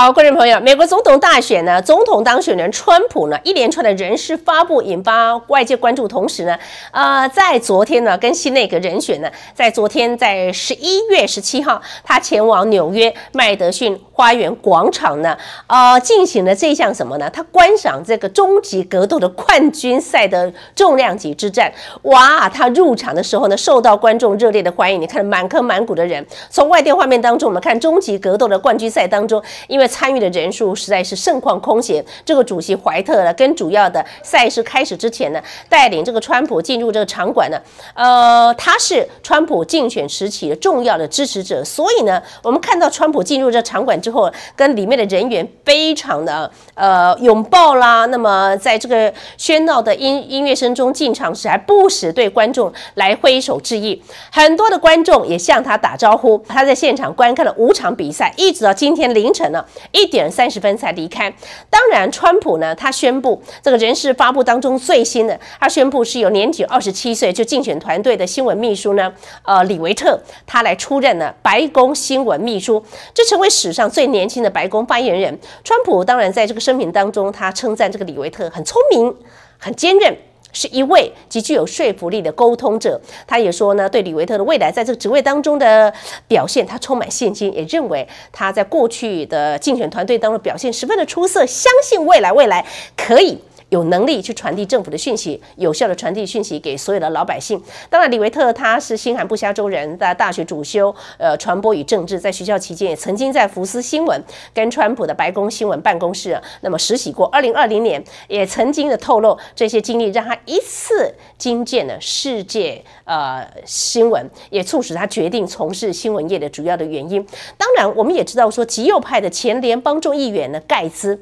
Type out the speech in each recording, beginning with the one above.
好，观众朋友，美国总统大选呢，总统当选人川普呢，一连串的人事发布引发外界关注，同时呢，呃，在昨天呢，跟新内阁人选呢，在昨天，在十一月十七号，他前往纽约麦德逊花园广场呢，呃，进行了这项什么呢？他观赏这个终极格斗的冠军赛的重量级之战。哇，他入场的时候呢，受到观众热烈的欢迎，你看满坑满谷的人。从外电画面当中，我们看终极格斗的冠军赛当中，因为参与的人数实在是盛况空前。这个主席怀特呢，跟主要的赛事开始之前呢，带领这个川普进入这个场馆呢。呃，他是川普竞选时期的重要的支持者，所以呢，我们看到川普进入这场馆之后，跟里面的人员非常的呃拥抱啦。那么，在这个喧闹的音音乐声中进场时，还不时对观众来挥手致意。很多的观众也向他打招呼。他在现场观看了五场比赛，一直到今天凌晨呢。一点三十分才离开。当然，川普呢，他宣布这个人事发布当中最新的，他宣布是由年仅二十七岁就竞选团队的新闻秘书呢，呃，李维特，他来出任了白宫新闻秘书，这成为史上最年轻的白宫发言人。川普当然在这个声明当中，他称赞这个李维特很聪明，很坚韧。是一位极具有说服力的沟通者。他也说呢，对李维特的未来在这个职位当中的表现，他充满信心，也认为他在过去的竞选团队当中表现十分的出色，相信未来未来可以。有能力去传递政府的讯息，有效的传递讯息给所有的老百姓。当然，李维特他是新罕布夏州人，在大学主修呃传播与政治，在学校期间也曾经在福斯新闻跟川普的白宫新闻办公室那么实习过。二零二零年也曾经的透露这些经历，让他一次惊见了世界呃新闻，也促使他决定从事新闻业的主要的原因。当然，我们也知道说，极右派的前联邦众议员呢盖茨。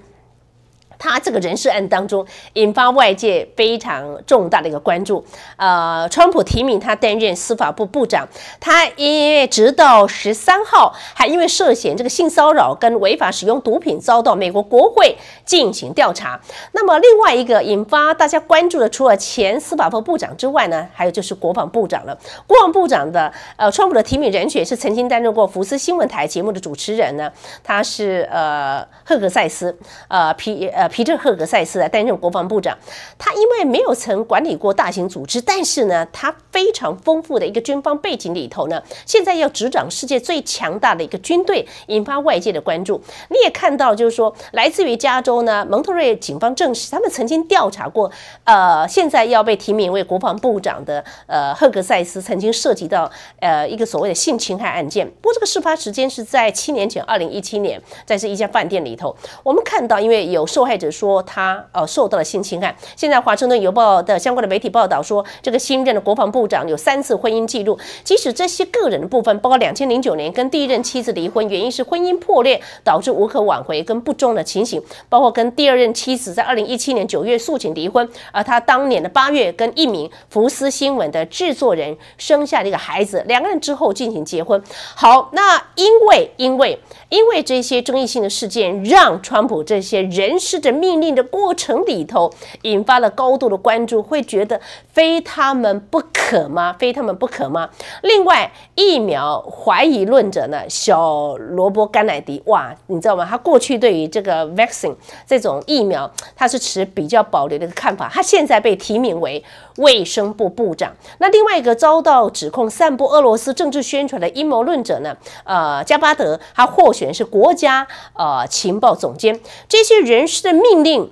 他这个人事案当中引发外界非常重大的一个关注。呃，川普提名他担任司法部部长，他因为直到十三号还因为涉嫌这个性骚扰跟违法使用毒品遭到美国国会进行调查。那么另外一个引发大家关注的，除了前司法部部长之外呢，还有就是国防部长了。国防部长的呃，川普的提名人选是曾经担任过福斯新闻台节目的主持人呢，他是呃赫克塞斯呃皮呃。皮特·赫格塞斯担任国防部长，他因为没有曾管理过大型组织，但是呢，他非常丰富的一个军方背景里头呢，现在要执掌世界最强大的一个军队，引发外界的关注。你也看到，就是说，来自于加州呢，蒙特瑞警方证实，他们曾经调查过，呃，现在要被提名为国防部长的，呃，赫格塞斯曾经涉及到，呃，一个所谓的性侵害案件。不过这个事发时间是在七年前，二零一七年，在是一家饭店里头，我们看到，因为有受害。者说他呃受到了性侵害。现在《华盛顿邮报》的相关的媒体报道说，这个新任的国防部长有三次婚姻记录。即使这些个人的部分，包括两千零九年跟第一任妻子离婚，原因是婚姻破裂导致无可挽回跟不忠的情形；包括跟第二任妻子在二零一七年九月诉请离婚，而他当年的八月跟一名福斯新闻的制作人生下了一个孩子，两个人之后进行结婚。好，那因为因为因为这些争议性的事件，让川普这些人士。命令的过程里头，引发了高度的关注，会觉得非他们不可吗？非他们不可吗？另外，疫苗怀疑论者呢，小萝卜甘乃迪，哇，你知道吗？他过去对于这个 vaccine 这种疫苗，他是持比较保留的一个看法，他现在被提名为。卫生部部长，那另外一个遭到指控散布俄罗斯政治宣传的阴谋论者呢？呃，加巴德他获选是国家呃情报总监。这些人士的命令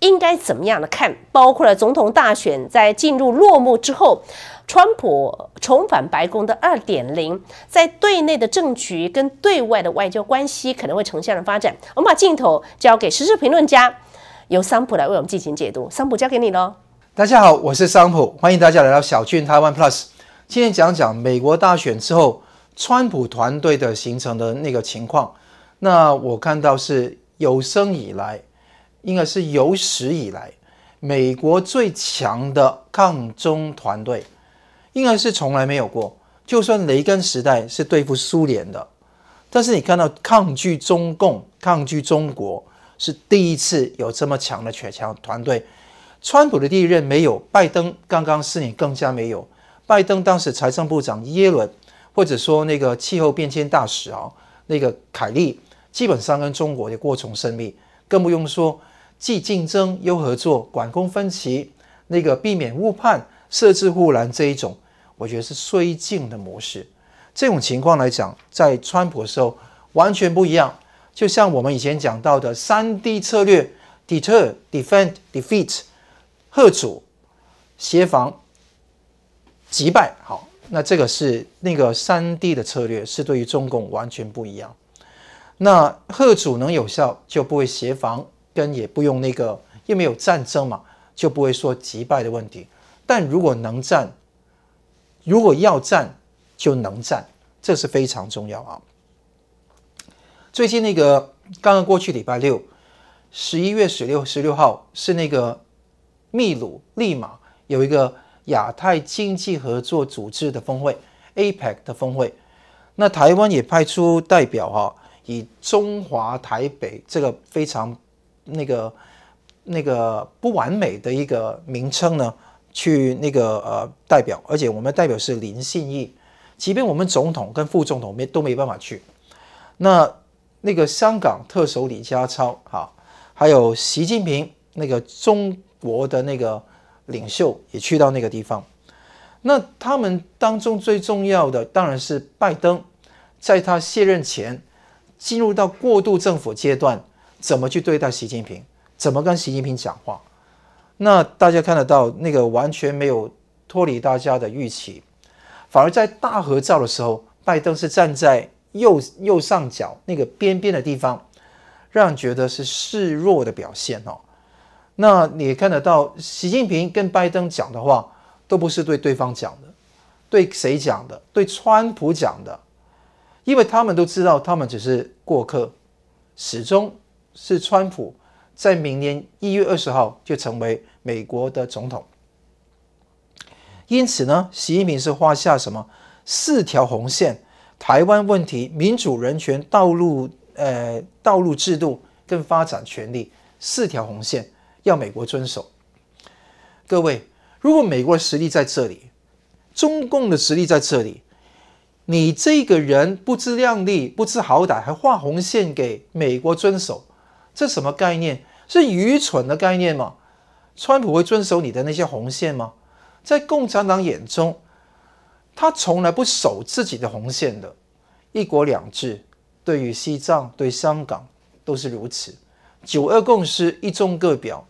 应该怎么样的看？包括了总统大选在进入落幕之后，川普重返白宫的二点零，在对内的政局跟对外的外交关系可能会呈现的发展。我们把镜头交给时事评论家，由桑普来为我们进行解读。桑普交给你喽。大家好，我是桑普，欢迎大家来到小俊台湾 Plus。今天讲讲美国大选之后，川普团队的形成的那个情况。那我看到是有生以来，应该是有史以来，美国最强的抗中团队，应该是从来没有过。就算雷根时代是对付苏联的，但是你看到抗拒中共、抗拒中国，是第一次有这么强的全强团队。川普的第一任没有，拜登刚刚四年更加没有。拜登当时财政部长耶伦，或者说那个气候变迁大使啊，那个凯利，基本上跟中国的过从甚密，更不用说既竞争又合作，管控分歧，那个避免误判，设置护栏这一种，我觉得是绥靖的模式。这种情况来讲，在川普的时候完全不一样。就像我们以前讲到的三 D 策略：deter、defend、defeat。贺主协防击败，好，那这个是那个三 D 的策略，是对于中共完全不一样。那贺主能有效，就不会协防，跟也不用那个，又没有战争嘛，就不会说击败的问题。但如果能战，如果要战，就能战，这是非常重要啊。最近那个刚刚过去礼拜六，十一月十六十六号是那个。秘鲁、利马有一个亚太经济合作组织的峰会 （APEC） 的峰会，那台湾也派出代表哈，以中华台北这个非常那个那个不完美的一个名称呢去那个呃代表，而且我们代表是林信义，即便我们总统跟副总统没都没办法去。那那个香港特首李家超哈，还有习近平那个中。国的那个领袖也去到那个地方，那他们当中最重要的当然是拜登，在他卸任前进入到过渡政府阶段，怎么去对待习近平，怎么跟习近平讲话？那大家看得到，那个完全没有脱离大家的预期，反而在大合照的时候，拜登是站在右右上角那个边边的地方，让人觉得是示弱的表现哦。那你看得到，习近平跟拜登讲的话，都不是对对方讲的，对谁讲的？对川普讲的，因为他们都知道，他们只是过客，始终是川普在明年一月二十号就成为美国的总统。因此呢，习近平是画下什么四条红线？台湾问题、民主人权、道路、呃道路制度跟发展权利，四条红线。要美国遵守，各位，如果美国的实力在这里，中共的实力在这里，你这个人不自量力、不知好歹，还画红线给美国遵守，这什么概念？是愚蠢的概念吗？川普会遵守你的那些红线吗？在共产党眼中，他从来不守自己的红线的。一国两制对于西藏、对香港都是如此。九二共识、一中各表。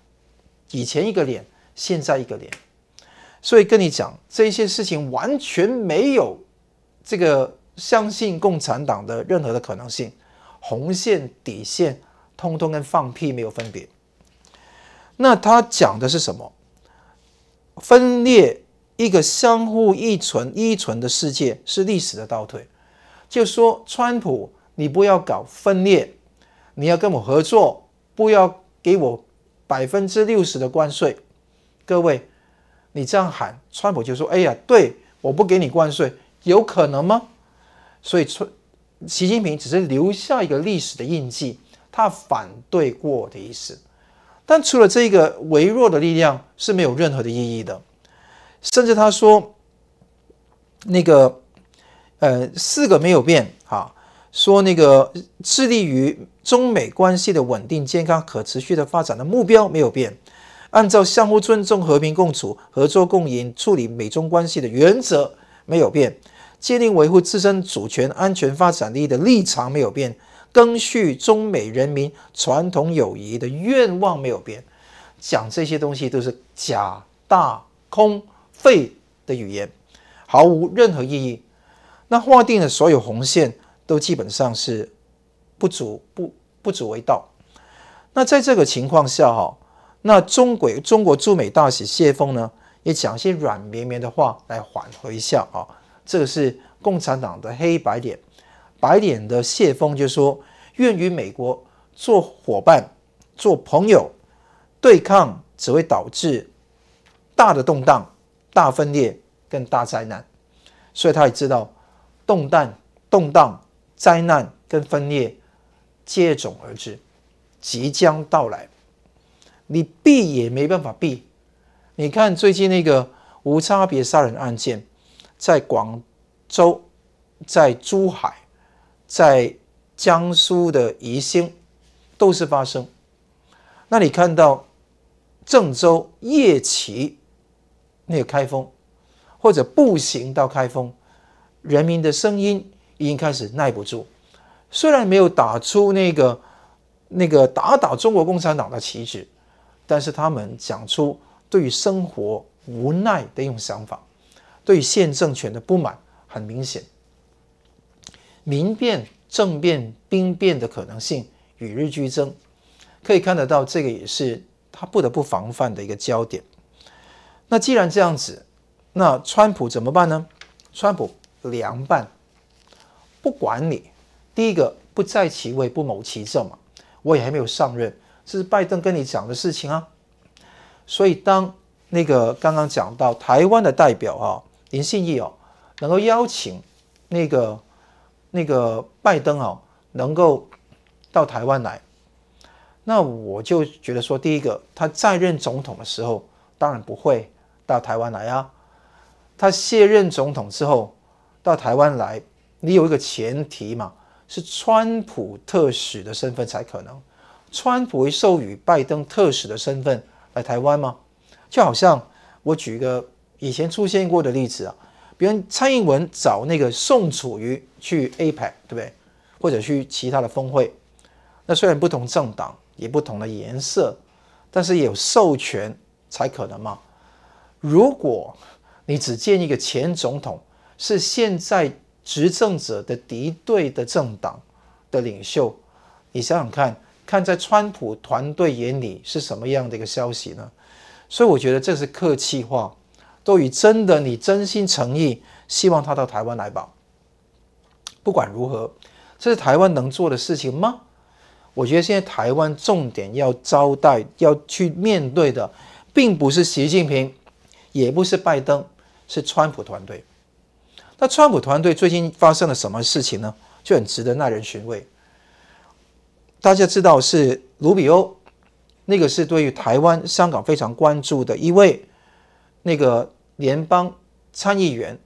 以前一个脸，现在一个脸，所以跟你讲，这些事情完全没有这个相信共产党的任何的可能性，红线底线通通跟放屁没有分别。那他讲的是什么？分裂一个相互依存依存的世界是历史的倒退。就说川普，你不要搞分裂，你要跟我合作，不要给我。百分之六十的关税，各位，你这样喊，川普就说：“哎呀，对，我不给你关税，有可能吗？”所以，川习近平只是留下一个历史的印记，他反对过的意思。但除了这个微弱的力量，是没有任何的意义的。甚至他说，那个，呃，四个没有变，哈。说那个致力于中美关系的稳定、健康、可持续的发展的目标没有变，按照相互尊重、和平共处、合作共赢处理美中关系的原则没有变，坚定维护自身主权、安全、发展利益的立场没有变，更续中美人民传统友谊的愿望没有变。讲这些东西都是假大空废的语言，毫无任何意义。那划定了所有红线。都基本上是不足不不足为道。那在这个情况下哈，那中国中国驻美大使谢峰呢，也讲一些软绵绵的话来缓和一下啊。这个是共产党的黑白脸，白脸的谢峰就说愿与美国做伙伴、做朋友，对抗只会导致大的动荡、大分裂跟大灾难。所以他也知道动荡动荡。灾难跟分裂接踵而至，即将到来，你避也没办法避。你看最近那个无差别杀人案件，在广州、在珠海、在江苏的宜兴都是发生。那你看到郑州夜骑，那个开封，或者步行到开封，人民的声音。已经开始耐不住，虽然没有打出那个、那个打倒中国共产党的旗帜，但是他们讲出对于生活无奈的一种想法，对现政权的不满很明显。民变、政变、兵变的可能性与日俱增，可以看得到，这个也是他不得不防范的一个焦点。那既然这样子，那川普怎么办呢？川普凉拌。不管你，第一个不在其位不谋其政嘛。我也还没有上任，这是拜登跟你讲的事情啊。所以，当那个刚刚讲到台湾的代表啊，林信义啊，能够邀请那个那个拜登啊，能够到台湾来，那我就觉得说，第一个他在任总统的时候，当然不会到台湾来啊。他卸任总统之后，到台湾来。你有一个前提嘛？是川普特使的身份才可能。川普会授予拜登特使的身份来台湾吗？就好像我举一个以前出现过的例子啊，比如蔡英文找那个宋楚瑜去 APEC，对不对？或者去其他的峰会。那虽然不同政党也不同的颜色，但是有授权才可能嘛。如果你只见一个前总统，是现在。执政者的敌对的政党的领袖，你想想看看，在川普团队眼里是什么样的一个消息呢？所以我觉得这是客气话，多于真的你真心诚意希望他到台湾来吧。不管如何，这是台湾能做的事情吗？我觉得现在台湾重点要招待要去面对的，并不是习近平，也不是拜登，是川普团队。那川普团队最近发生了什么事情呢？就很值得耐人寻味。大家知道是卢比欧，那个是对于台湾、香港非常关注的一位那个联邦参议员，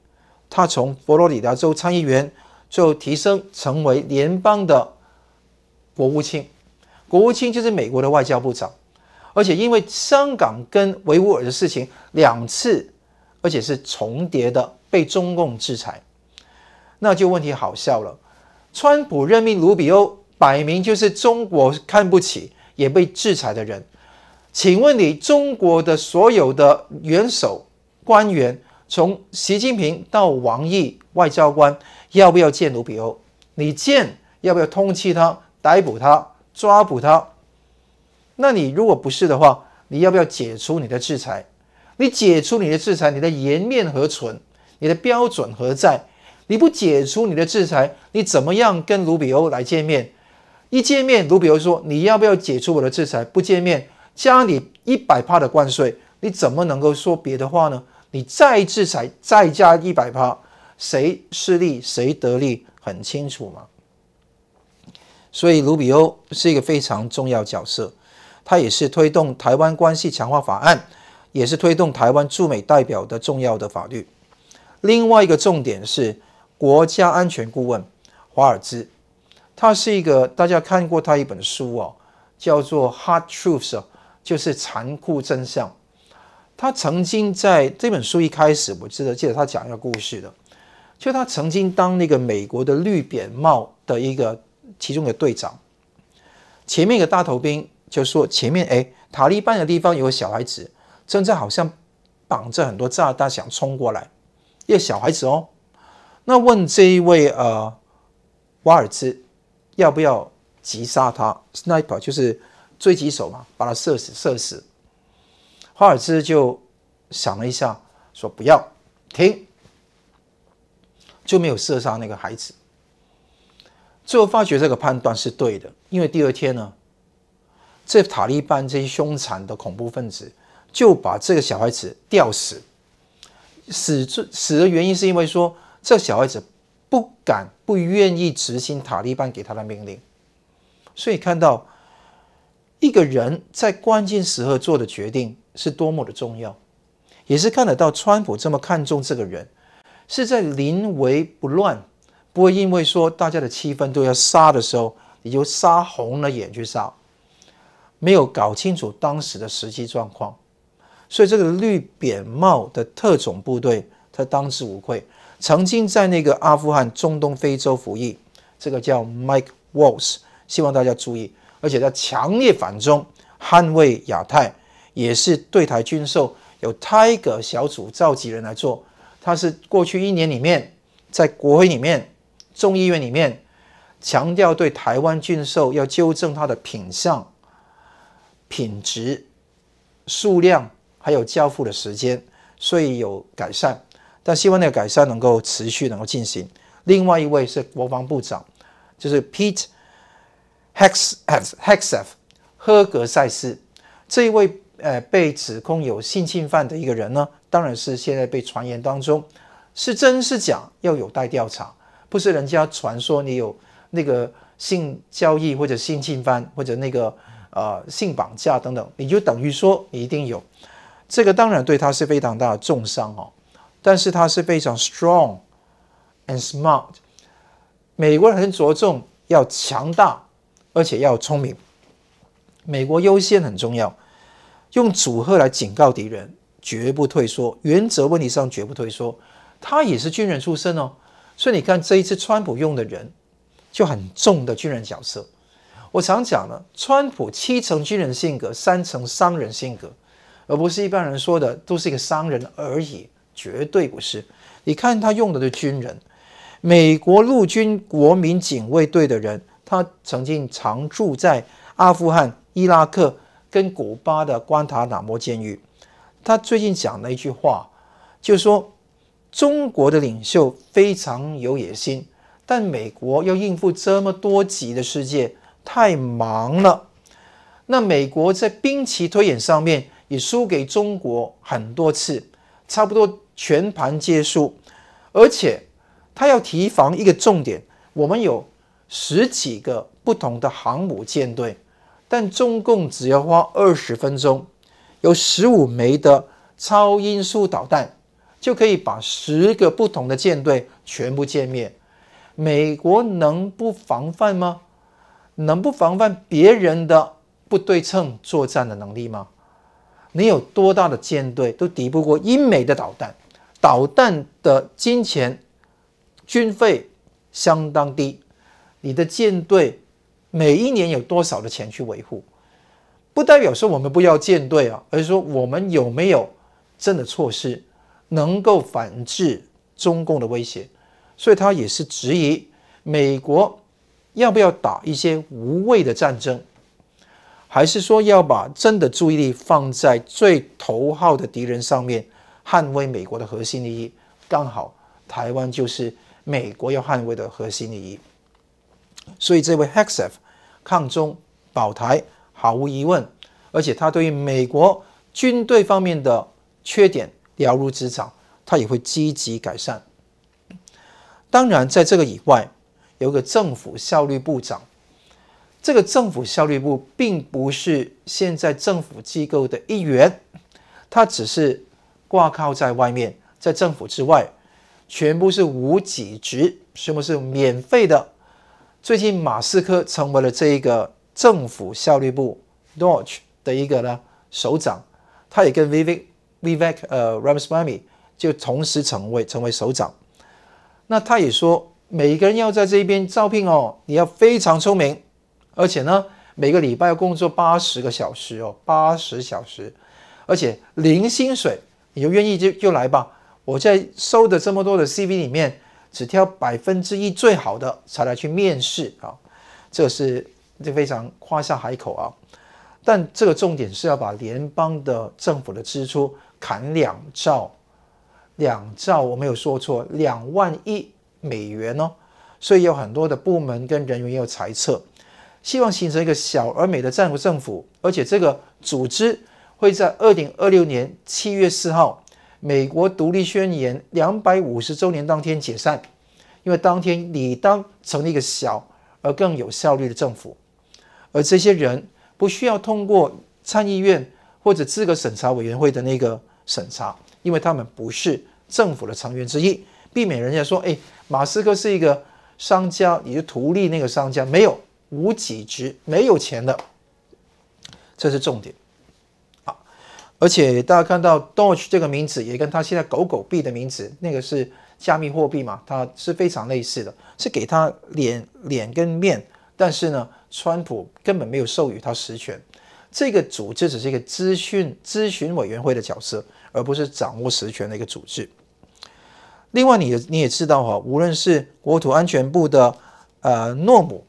他从佛罗里达州参议员最后提升成为联邦的国务卿，国务卿就是美国的外交部长，而且因为香港跟维吾尔的事情两次。而且是重叠的被中共制裁，那就问题好笑了。川普任命卢比欧，摆明就是中国看不起也被制裁的人。请问你，中国的所有的元首官员，从习近平到王毅外交官，要不要见卢比欧？你见，要不要通缉他、逮捕他、抓捕他？那你如果不是的话，你要不要解除你的制裁？你解除你的制裁，你的颜面何存？你的标准何在？你不解除你的制裁，你怎么样跟卢比欧来见面？一见面，卢比欧说：“你要不要解除我的制裁？”不见面，加你一百帕的关税，你怎么能够说别的话呢？你再制裁，再加一百帕，谁失利谁得利，很清楚嘛。所以，卢比欧是一个非常重要角色，他也是推动台湾关系强化法案。也是推动台湾驻美代表的重要的法律。另外一个重点是国家安全顾问华尔兹，他是一个大家看过他一本书哦，叫做《Hard Truths》，就是残酷真相。他曾经在这本书一开始，我记得记得他讲一个故事的，就他曾经当那个美国的绿扁帽的一个其中的队长，前面一个大头兵就说前面哎，塔利班的地方有个小孩子。正在好像绑着很多炸弹想冲过来，一个小孩子哦。那问这一位呃，瓦尔兹要不要击杀他？sniper 就是狙击手嘛，把他射死射死。华尔兹就想了一下，说不要停，就没有射杀那个孩子。最后发觉这个判断是对的，因为第二天呢，这塔利班这些凶残的恐怖分子。就把这个小孩子吊死，死之死的原因是因为说这小孩子不敢、不愿意执行塔利班给他的命令，所以看到一个人在关键时候做的决定是多么的重要，也是看得到川普这么看重这个人，是在临危不乱，不会因为说大家的气氛都要杀的时候，你就杀红了眼去杀，没有搞清楚当时的实际状况。所以，这个绿扁帽的特种部队，他当之无愧。曾经在那个阿富汗、中东、非洲服役。这个叫 Mike Walsh，希望大家注意。而且，在强烈反中、捍卫亚太，也是对台军售有 Tiger 小组召集人来做。他是过去一年里面，在国会里面、众议院里面，强调对台湾军售要纠正它的品相、品质、数量。还有交付的时间，所以有改善，但希望那个改善能够持续，能够进行。另外一位是国防部长，就是 Pete，Hexf Hexf，赫格塞斯，这一位呃被指控有性侵犯的一个人呢，当然是现在被传言当中是真是假，要有待调查。不是人家传说你有那个性交易或者性侵犯或者那个呃性绑架等等，你就等于说你一定有。这个当然对他是非常大的重伤哦，但是他是非常 strong and smart。美国人很着重要强大，而且要聪明。美国优先很重要，用组合来警告敌人，绝不退缩，原则问题上绝不退缩。他也是军人出身哦，所以你看这一次川普用的人就很重的军人角色。我常讲呢，川普七成军人性格，三成商人性格。而不是一般人说的都是一个商人而已，绝对不是。你看他用的是军人，美国陆军国民警卫队的人。他曾经常住在阿富汗、伊拉克跟古巴的关塔那摩监狱。他最近讲了一句话，就说中国的领袖非常有野心，但美国要应付这么多级的世界太忙了。那美国在兵棋推演上面。也输给中国很多次，差不多全盘皆输。而且他要提防一个重点：我们有十几个不同的航母舰队，但中共只要花二十分钟，有十五枚的超音速导弹，就可以把十个不同的舰队全部歼灭。美国能不防范吗？能不防范别人的不对称作战的能力吗？你有多大的舰队都敌不过英美的导弹，导弹的金钱军费相当低，你的舰队每一年有多少的钱去维护？不代表说我们不要舰队啊，而是说我们有没有真的措施能够反制中共的威胁？所以他也是质疑美国要不要打一些无谓的战争。还是说要把真的注意力放在最头号的敌人上面，捍卫美国的核心利益。刚好台湾就是美国要捍卫的核心利益，所以这位 h e x e f 抗中保台毫无疑问，而且他对于美国军队方面的缺点了如指掌，他也会积极改善。当然，在这个以外，有个政府效率部长。这个政府效率部并不是现在政府机构的一员，它只是挂靠在外面，在政府之外，全部是无给职，全部是免费的。最近马斯克成为了这一个政府效率部 Doge 的一个呢首长，他也跟 Vivek Vivek 呃 Ramaswamy 就同时成为成为首长。那他也说，每一个人要在这一边招聘哦，你要非常聪明。而且呢，每个礼拜要工作八十个小时哦，八十小时，而且零薪水，你就愿意就就来吧。我在收的这么多的 CV 里面，只挑百分之一最好的才来去面试啊。这是这非常夸下海口啊。但这个重点是要把联邦的政府的支出砍两兆，两兆我没有说错，两万亿美元哦。所以有很多的部门跟人员要裁撤。希望形成一个小而美的战时政府，而且这个组织会在二零二六年七月四号，美国独立宣言两百五十周年当天解散，因为当天理当成立一个小而更有效率的政府，而这些人不需要通过参议院或者资格审查委员会的那个审查，因为他们不是政府的成员，之一，避免人家说：“哎，马斯克是一个商家，你就图利那个商家。”没有。无己值没有钱的，这是重点。好，而且大家看到 Doge 这个名字也跟他现在狗狗币的名字，那个是加密货币嘛，它是非常类似的，是给它脸脸跟面。但是呢，川普根本没有授予他实权，这个组织只是一个咨询咨询委员会的角色，而不是掌握实权的一个组织。另外，你你也知道哈，无论是国土安全部的呃诺姆。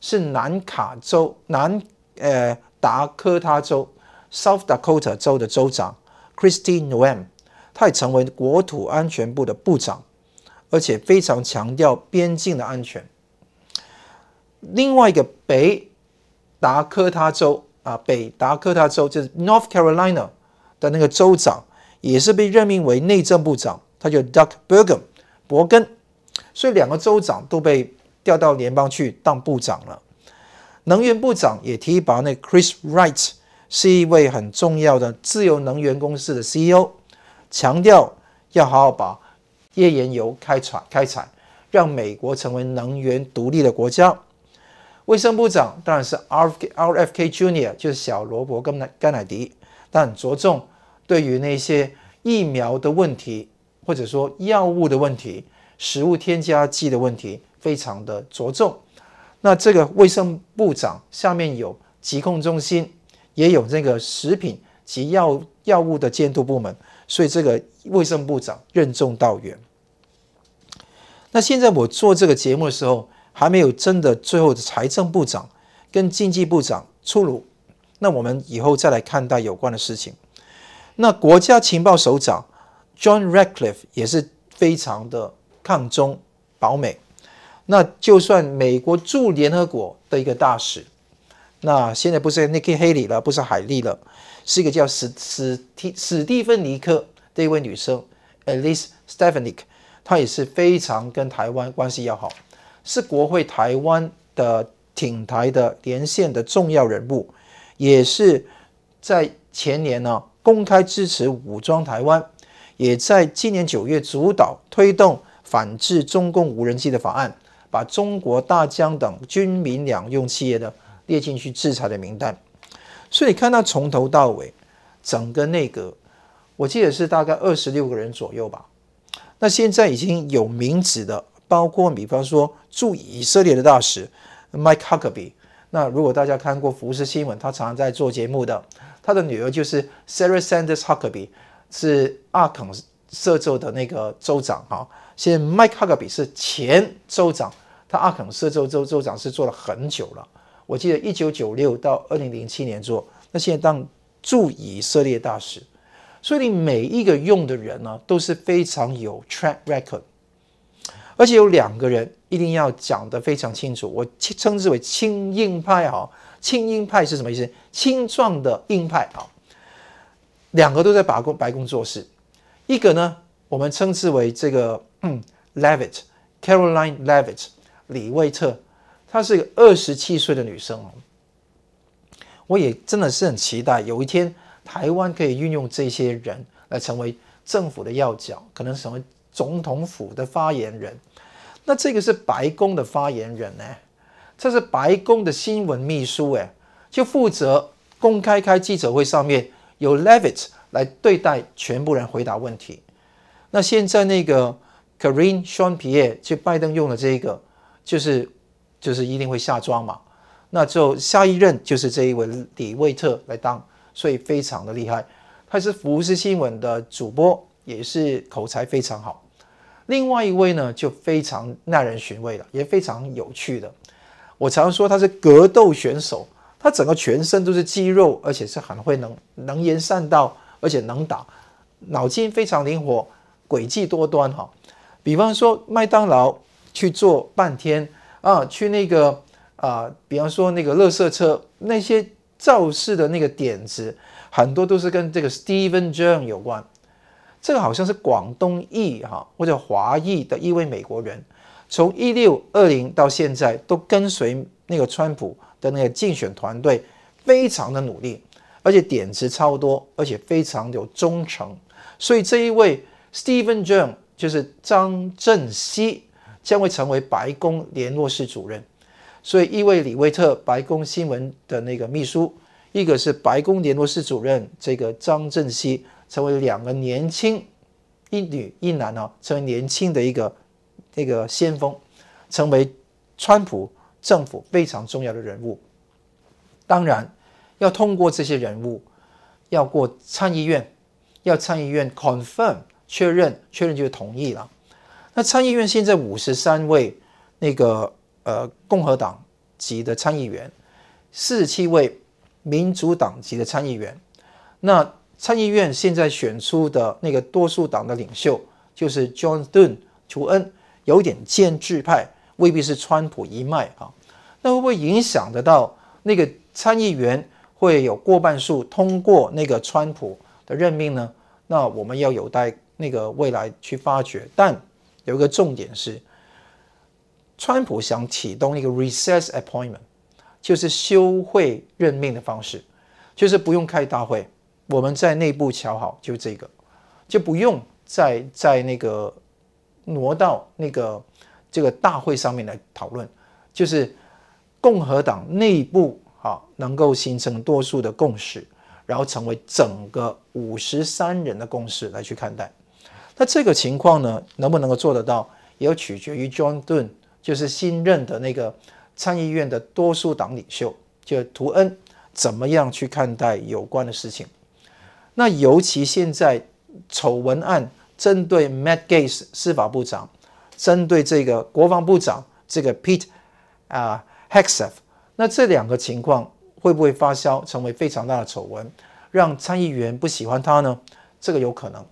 是南卡州、南呃达科他州 （South Dakota） 州的州长 Christine n e w m a 他也成为国土安全部的部长，而且非常强调边境的安全。另外一个北达科他州啊，北达科他州就是 North Carolina 的那个州长，也是被任命为内政部长，他叫 Doug b u r g a m 伯根。所以两个州长都被。调到联邦去当部长了。能源部长也提议把那 Chris Wright，是一位很重要的自由能源公司的 CEO，强调要好好把页岩油开采开采，让美国成为能源独立的国家。卫生部长当然是 R F K Junior，就是小罗伯跟甘乃迪，但着重对于那些疫苗的问题，或者说药物的问题，食物添加剂的问题。非常的着重，那这个卫生部长下面有疾控中心，也有那个食品及药药物的监督部门，所以这个卫生部长任重道远。那现在我做这个节目的时候，还没有真的最后的财政部长跟经济部长出炉，那我们以后再来看待有关的事情。那国家情报首长 John Ratcliffe 也是非常的抗中保美。那就算美国驻联合国的一个大使，那现在不是 Nikki Niki 黑里了，不是海莉了，是一个叫史史蒂史蒂芬尼克的一位女生，Alice Stephanie，她也是非常跟台湾关系要好，是国会台湾的挺台的连线的重要人物，也是在前年呢公开支持武装台湾，也在今年九月主导推动反制中共无人机的法案。把中国大疆等军民两用企业的列进去制裁的名单，所以看到从头到尾，整个内阁，我记得是大概二十六个人左右吧。那现在已经有名字的，包括比方说驻以色列的大使 Mike Huckabee。那如果大家看过福斯新闻，他常常在做节目的，他的女儿就是 Sarah Sanders Huckabee，是阿肯色州的那个州长哈。现在，麦克·阿格比是前州长，他阿肯色州州州长是做了很久了。我记得一九九六到二零零七年做。那现在当驻以色列大使，所以你每一个用的人呢都是非常有 track record，而且有两个人一定要讲的非常清楚，我称之为“轻硬派”哈，“轻硬派”是什么意思？轻壮的硬派啊。两个都在白宫白宫做事，一个呢，我们称之为这个。嗯，Levitt Caroline Levitt 李威特，她是一个二十七岁的女生哦。我也真的是很期待有一天台湾可以运用这些人来成为政府的要角，可能成为总统府的发言人。那这个是白宫的发言人呢，这是白宫的新闻秘书，哎，就负责公开开记者会上面由 Levitt 来对待全部人回答问题。那现在那个。k a r i n s h a n p i e r 就拜登用的这一个，就是就是一定会下庄嘛。那之后下一任就是这一位李卫特来当，所以非常的厉害。他是福斯新闻的主播，也是口才非常好。另外一位呢，就非常耐人寻味了，也非常有趣的。我常说他是格斗选手，他整个全身都是肌肉，而且是很会能能言善道，而且能打，脑筋非常灵活，诡计多端哈。比方说麦当劳去坐半天啊，去那个啊，比方说那个垃圾车那些肇事的那个点子，很多都是跟这个 Stephen Jones 有关。这个好像是广东裔哈或者华裔的一位美国人，从一六二零到现在都跟随那个川普的那个竞选团队，非常的努力，而且点子超多，而且非常有忠诚。所以这一位 Stephen Jones。就是张振熙将会成为白宫联络室主任，所以一位李威特白宫新闻的那个秘书，一个是白宫联络室主任，这个张振熙成为两个年轻，一女一男哦，成为年轻的一个那个先锋，成为川普政府非常重要的人物。当然，要通过这些人物，要过参议院，要参议院 confirm。确认，确认就同意了。那参议院现在五十三位那个呃共和党籍的参议员，四十七位民主党籍的参议员。那参议院现在选出的那个多数党的领袖就是 John Dune 图恩，有点建制派，未必是川普一脉啊。那会不会影响得到那个参议员会有过半数通过那个川普的任命呢？那我们要有待。那个未来去发掘，但有一个重点是，川普想启动一个 recess appointment，就是休会任命的方式，就是不用开大会，我们在内部瞧好，就这个，就不用再在那个挪到那个这个大会上面来讨论，就是共和党内部啊能够形成多数的共识，然后成为整个五十三人的共识来去看待。那这个情况呢，能不能够做得到，也要取决于 John Dunn，就是新任的那个参议院的多数党领袖，就图恩，怎么样去看待有关的事情。那尤其现在丑闻案针对 Matt Gates 司法部长，针对这个国防部长这个 Pete 啊 h a x e f 那这两个情况会不会发酵，成为非常大的丑闻，让参议员不喜欢他呢？这个有可能。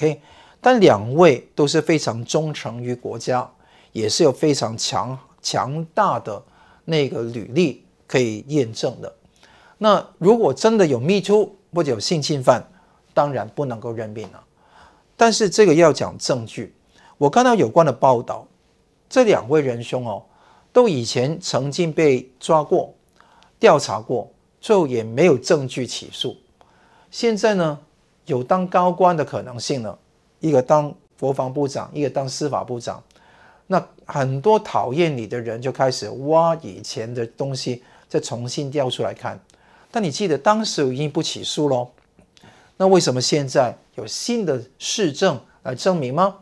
o K，但两位都是非常忠诚于国家，也是有非常强强大的那个履历可以验证的。那如果真的有密出或者有性侵犯，当然不能够认命了。但是这个要讲证据。我看到有关的报道，这两位仁兄哦，都以前曾经被抓过、调查过，最后也没有证据起诉。现在呢？有当高官的可能性呢？一个当国防部长，一个当司法部长，那很多讨厌你的人就开始挖以前的东西，再重新调出来看。但你记得当时已经不起诉喽，那为什么现在有新的市政来证明吗？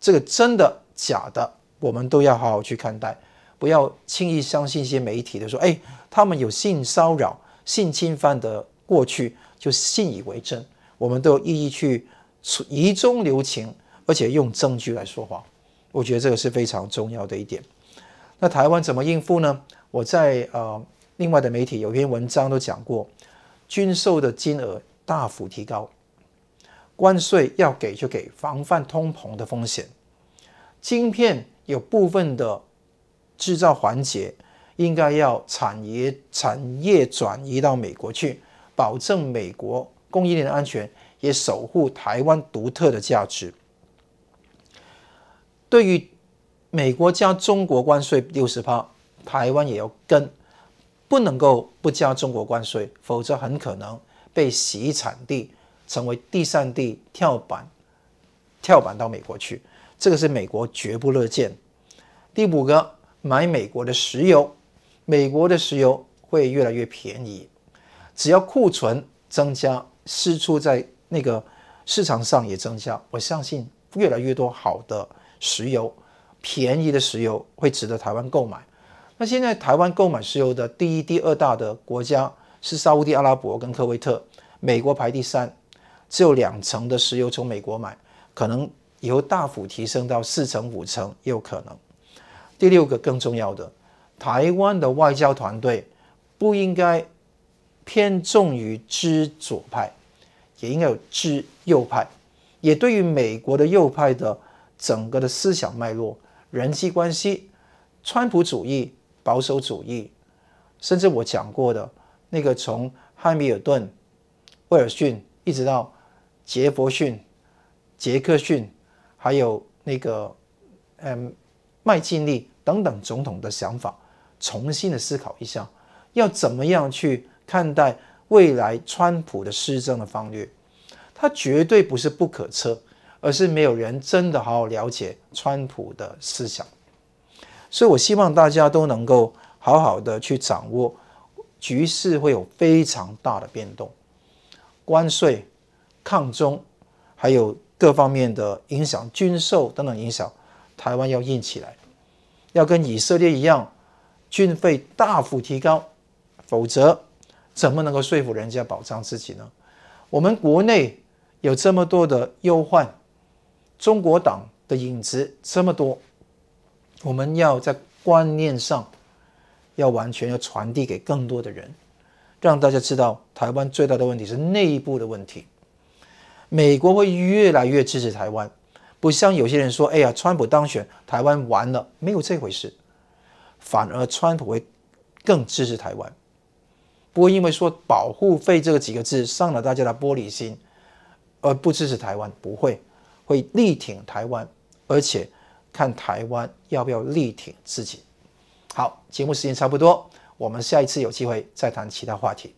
这个真的假的，我们都要好好去看待，不要轻易相信一些媒体的说，哎，他们有性骚扰、性侵犯的过去，就信以为真。我们都一一去，疑中留情，而且用证据来说话，我觉得这个是非常重要的一点。那台湾怎么应付呢？我在呃另外的媒体有篇文章都讲过，军售的金额大幅提高，关税要给就给，防范通膨的风险。晶片有部分的制造环节应该要产业产业转移到美国去，保证美国。供应链的安全也守护台湾独特的价值。对于美国加中国关税六十趴，台湾也要跟，不能够不加中国关税，否则很可能被洗产地，成为第三地跳板，跳板到美国去。这个是美国绝不乐见。第五个，买美国的石油，美国的石油会越来越便宜，只要库存增加。输出在那个市场上也增加，我相信越来越多好的石油、便宜的石油会值得台湾购买。那现在台湾购买石油的第一、第二大的国家是沙特阿拉伯跟科威特，美国排第三，只有两成的石油从美国买，可能以后大幅提升到四成、五成也有可能。第六个更重要的，台湾的外交团队不应该。偏重于知左派，也应该有知右派，也对于美国的右派的整个的思想脉络、人际关系、川普主义、保守主义，甚至我讲过的那个从汉密尔顿、威尔逊一直到杰弗逊、杰克逊，还有那个嗯麦金利等等总统的想法，重新的思考一下，要怎么样去。看待未来川普的施政的方略，他绝对不是不可测，而是没有人真的好好了解川普的思想。所以，我希望大家都能够好好的去掌握局势，会有非常大的变动。关税、抗中，还有各方面的影响、军售等等影响，台湾要硬起来，要跟以色列一样，军费大幅提高，否则。怎么能够说服人家保障自己呢？我们国内有这么多的忧患，中国党的影子这么多，我们要在观念上要完全要传递给更多的人，让大家知道台湾最大的问题是内部的问题。美国会越来越支持台湾，不像有些人说，哎呀，川普当选台湾完了，没有这回事，反而川普会更支持台湾。不会因为说保护费这个几个字伤了大家的玻璃心，而不支持台湾，不会，会力挺台湾，而且看台湾要不要力挺自己。好，节目时间差不多，我们下一次有机会再谈其他话题。